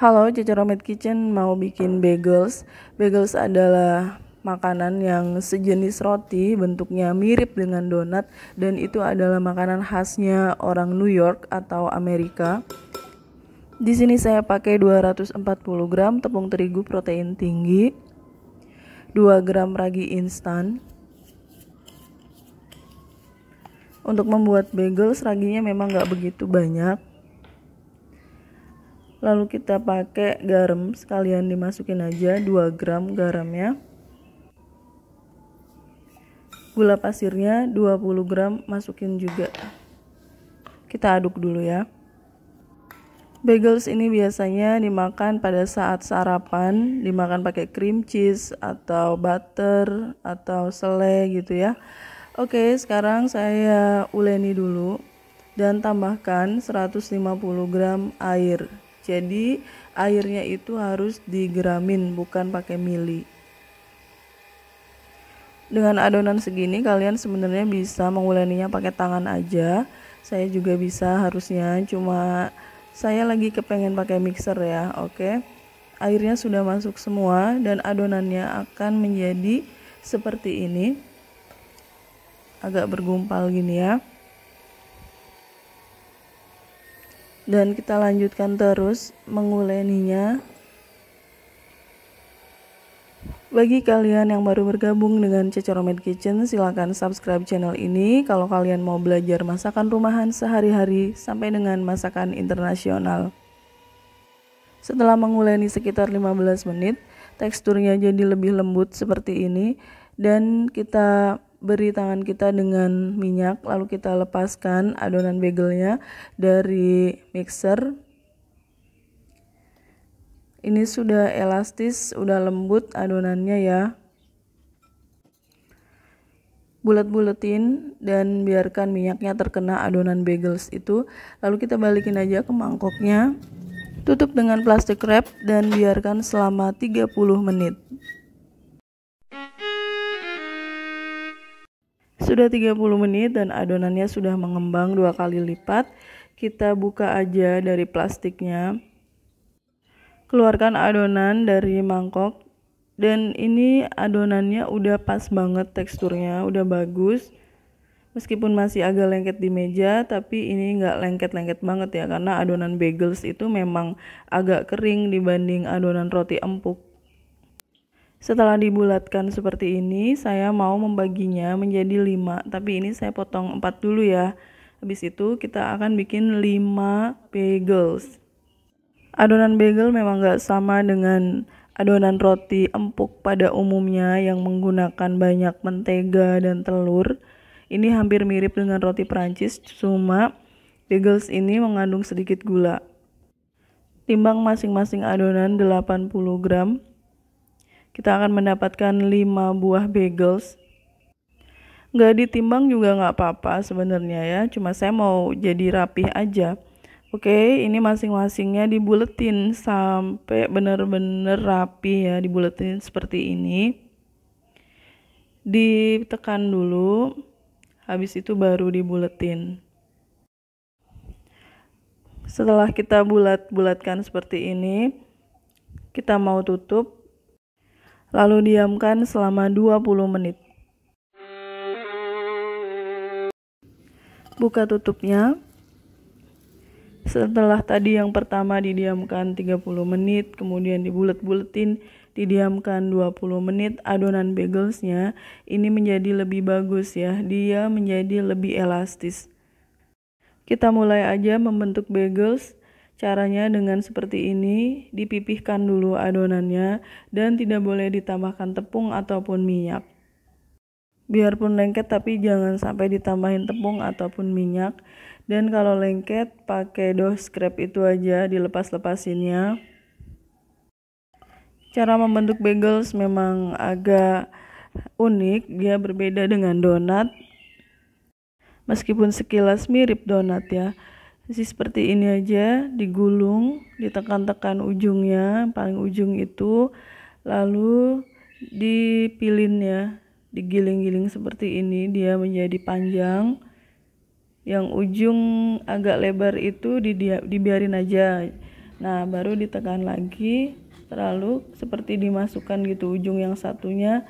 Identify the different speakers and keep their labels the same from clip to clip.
Speaker 1: Halo, Cece Romet Kitchen mau bikin bagels. Bagels adalah makanan yang sejenis roti, bentuknya mirip dengan donat dan itu adalah makanan khasnya orang New York atau Amerika. Di sini saya pakai 240 gram tepung terigu protein tinggi, 2 gram ragi instan. Untuk membuat bagels raginya memang nggak begitu banyak lalu kita pakai garam sekalian dimasukin aja 2 gram garamnya gula pasirnya 20 gram masukin juga kita aduk dulu ya Bagels ini biasanya dimakan pada saat sarapan, dimakan pakai cream cheese atau butter atau selai gitu ya. Oke, sekarang saya uleni dulu dan tambahkan 150 gram air. Jadi airnya itu harus digeramin bukan pakai mili. Dengan adonan segini kalian sebenarnya bisa menguleninya pakai tangan aja. Saya juga bisa harusnya cuma saya lagi kepengen pakai mixer ya, oke. Airnya sudah masuk semua dan adonannya akan menjadi seperti ini. Agak bergumpal gini ya. dan kita lanjutkan terus menguleninya. Bagi kalian yang baru bergabung dengan Cecoromed Kitchen, silahkan subscribe channel ini kalau kalian mau belajar masakan rumahan sehari-hari sampai dengan masakan internasional. Setelah menguleni sekitar 15 menit, teksturnya jadi lebih lembut seperti ini dan kita beri tangan kita dengan minyak lalu kita lepaskan adonan bagelnya dari mixer ini sudah elastis sudah lembut adonannya ya bulat bulatin dan biarkan minyaknya terkena adonan bagels itu lalu kita balikin aja ke mangkoknya tutup dengan plastik wrap dan biarkan selama 30 menit Sudah 30 menit dan adonannya sudah mengembang dua kali lipat. Kita buka aja dari plastiknya. Keluarkan adonan dari mangkok. Dan ini adonannya udah pas banget teksturnya, udah bagus. Meskipun masih agak lengket di meja, tapi ini nggak lengket-lengket banget ya, karena adonan bagels itu memang agak kering dibanding adonan roti empuk. Setelah dibulatkan seperti ini, saya mau membaginya menjadi 5, tapi ini saya potong 4 dulu ya. Habis itu kita akan bikin 5 bagels. Adonan bagel memang nggak sama dengan adonan roti empuk pada umumnya yang menggunakan banyak mentega dan telur. Ini hampir mirip dengan roti Prancis, cuma bagels ini mengandung sedikit gula. Timbang masing-masing adonan 80 gram, kita akan mendapatkan 5 buah bagels nggak ditimbang juga nggak apa-apa sebenarnya ya cuma saya mau jadi rapih aja oke ini masing-masingnya dibuletin sampai bener-bener rapi ya dibuletin seperti ini ditekan dulu habis itu baru dibuletin setelah kita bulat-bulatkan seperti ini kita mau tutup lalu diamkan selama 20 menit. Buka tutupnya. Setelah tadi yang pertama didiamkan 30 menit, kemudian dibulet-buletin, didiamkan 20 menit adonan bagelsnya ini menjadi lebih bagus ya, dia menjadi lebih elastis. Kita mulai aja membentuk bagels Caranya dengan seperti ini, dipipihkan dulu adonannya dan tidak boleh ditambahkan tepung ataupun minyak. Biarpun lengket tapi jangan sampai ditambahin tepung ataupun minyak. Dan kalau lengket pakai dough scrap itu aja dilepas-lepasinnya. Cara membentuk bagels memang agak unik, dia berbeda dengan donat. Meskipun sekilas mirip donat ya, sisi seperti ini aja digulung ditekan-tekan ujungnya paling ujung itu lalu dipilin ya digiling-giling seperti ini dia menjadi panjang yang ujung agak lebar itu dibiarin aja nah baru ditekan lagi terlalu seperti dimasukkan gitu ujung yang satunya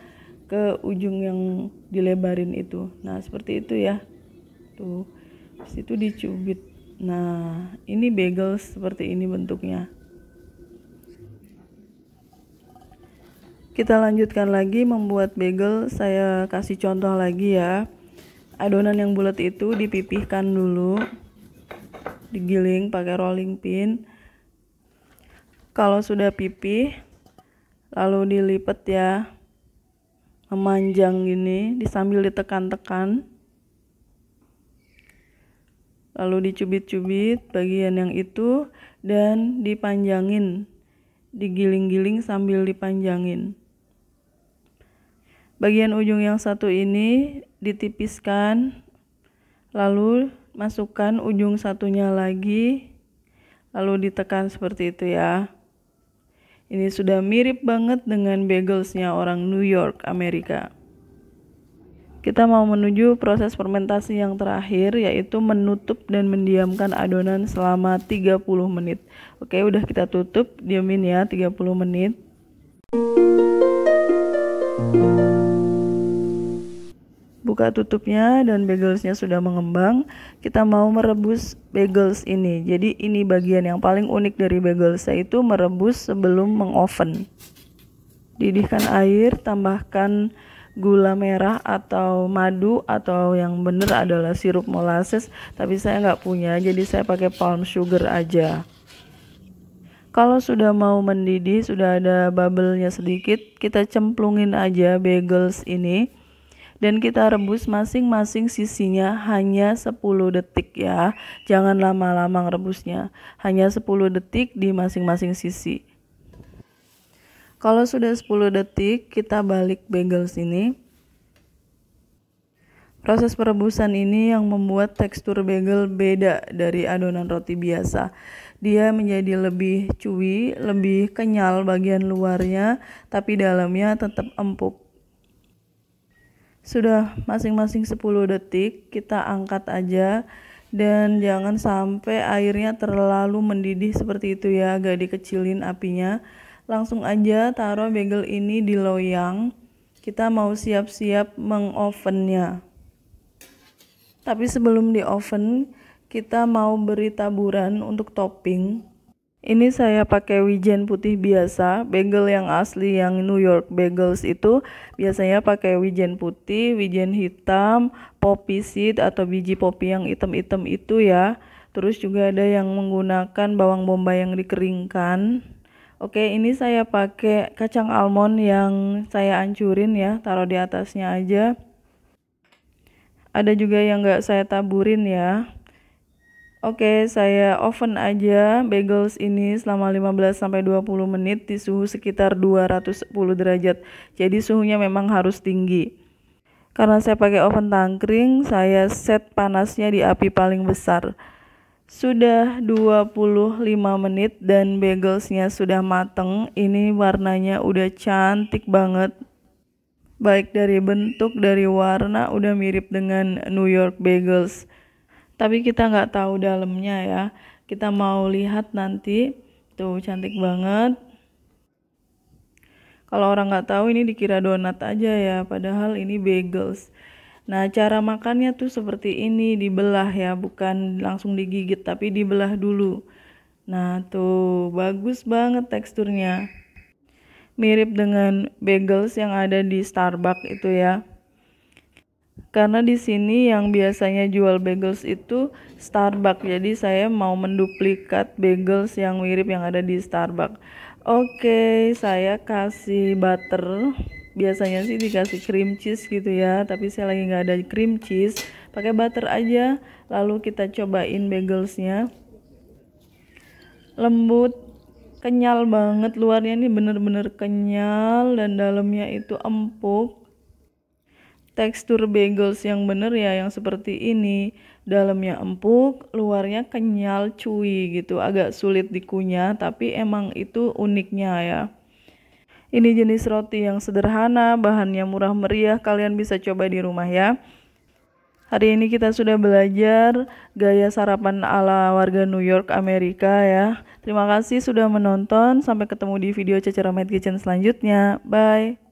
Speaker 1: ke ujung yang dilebarin itu nah seperti itu ya tuh situ dicubit Nah, ini bagel seperti ini bentuknya. Kita lanjutkan lagi membuat bagel. Saya kasih contoh lagi ya. Adonan yang bulat itu dipipihkan dulu. Digiling pakai rolling pin. Kalau sudah pipih, lalu dilipat ya. Memanjang ini, disambil ditekan-tekan lalu dicubit-cubit bagian yang itu dan dipanjangin, digiling-giling sambil dipanjangin. Bagian ujung yang satu ini ditipiskan, lalu masukkan ujung satunya lagi, lalu ditekan seperti itu ya. Ini sudah mirip banget dengan bagelsnya orang New York, Amerika. Kita mau menuju proses fermentasi yang terakhir yaitu menutup dan mendiamkan adonan selama 30 menit. Oke, udah kita tutup, diamin ya 30 menit. Buka tutupnya dan bagelsnya sudah mengembang. Kita mau merebus bagels ini. Jadi ini bagian yang paling unik dari bagels yaitu merebus sebelum mengoven. Didihkan air, tambahkan gula merah atau madu atau yang benar adalah sirup molasses tapi saya nggak punya jadi saya pakai palm sugar aja kalau sudah mau mendidih sudah ada bubblenya sedikit kita cemplungin aja bagels ini dan kita rebus masing-masing sisinya hanya 10 detik ya jangan lama-lama ngerebusnya hanya 10 detik di masing-masing sisi kalau sudah 10 detik, kita balik bagel sini. Proses perebusan ini yang membuat tekstur bagel beda dari adonan roti biasa. Dia menjadi lebih cuwi, lebih kenyal bagian luarnya, tapi dalamnya tetap empuk. Sudah masing-masing 10 detik, kita angkat aja dan jangan sampai airnya terlalu mendidih seperti itu ya agak dikecilin apinya Langsung aja taruh bagel ini di loyang. Kita mau siap-siap mengovennya. Tapi sebelum di oven, kita mau beri taburan untuk topping. Ini saya pakai wijen putih biasa, bagel yang asli yang New York bagels itu biasanya pakai wijen putih, wijen hitam, poppy seed atau biji poppy yang hitam-hitam itu ya. Terus juga ada yang menggunakan bawang bombay yang dikeringkan. Oke, ini saya pakai kacang almond yang saya ancurin ya, taruh di atasnya aja. Ada juga yang nggak saya taburin ya. Oke, saya oven aja bagels ini selama 15 20 menit di suhu sekitar 210 derajat. Jadi suhunya memang harus tinggi. Karena saya pakai oven tangkring, saya set panasnya di api paling besar. Sudah 25 menit dan bagelsnya sudah mateng. Ini warnanya udah cantik banget. Baik dari bentuk, dari warna udah mirip dengan New York Bagels. Tapi kita nggak tahu dalamnya ya. Kita mau lihat nanti. Tuh cantik banget. Kalau orang nggak tahu ini dikira donat aja ya. Padahal ini bagels. Nah, cara makannya tuh seperti ini, dibelah ya, bukan langsung digigit tapi dibelah dulu. Nah, tuh bagus banget teksturnya. Mirip dengan bagels yang ada di Starbucks itu ya. Karena di sini yang biasanya jual bagels itu Starbucks, jadi saya mau menduplikat bagels yang mirip yang ada di Starbucks. Oke, saya kasih butter biasanya sih dikasih cream cheese gitu ya tapi saya lagi nggak ada cream cheese pakai butter aja lalu kita cobain bagelsnya lembut kenyal banget luarnya ini bener-bener kenyal dan dalamnya itu empuk tekstur bagels yang bener ya yang seperti ini dalamnya empuk luarnya kenyal cuy gitu agak sulit dikunyah tapi emang itu uniknya ya ini jenis roti yang sederhana, bahannya murah meriah, kalian bisa coba di rumah ya. Hari ini kita sudah belajar gaya sarapan ala warga New York, Amerika ya. Terima kasih sudah menonton, sampai ketemu di video Cacara Made Kitchen selanjutnya. Bye!